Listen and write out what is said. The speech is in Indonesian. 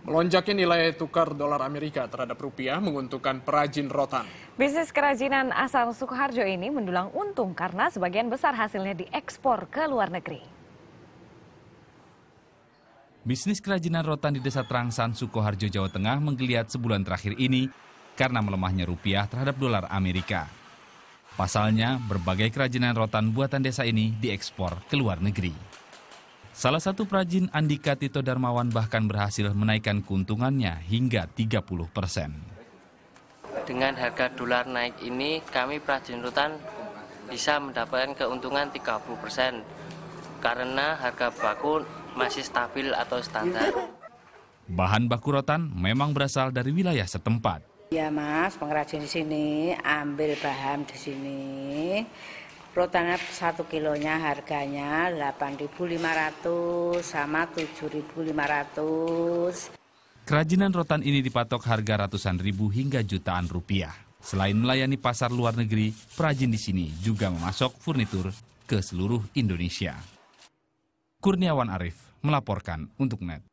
Melonjaknya nilai tukar dolar Amerika terhadap rupiah menguntungkan perajin rotan. Bisnis kerajinan asal Sukoharjo ini mendulang untung karena sebagian besar hasilnya diekspor ke luar negeri. Bisnis kerajinan rotan di Desa Trangsan, Sukoharjo, Jawa Tengah menggeliat sebulan terakhir ini karena melemahnya rupiah terhadap dolar Amerika. Pasalnya, berbagai kerajinan rotan buatan desa ini diekspor ke luar negeri. Salah satu perajin Andika Tito Darmawan bahkan berhasil menaikkan keuntungannya hingga 30 persen. Dengan harga dolar naik ini, kami perajin rutan bisa mendapatkan keuntungan 30 persen karena harga baku masih stabil atau standar. Bahan baku rotan memang berasal dari wilayah setempat. Ya mas, pengrajin di sini ambil bahan di sini, rotannya 1 kilonya harganya 8.500 sama 7.500. Kerajinan rotan ini dipatok harga ratusan ribu hingga jutaan rupiah. Selain melayani pasar luar negeri, perajin di sini juga memasok furnitur ke seluruh Indonesia. Kurniawan Arif melaporkan untuk NET.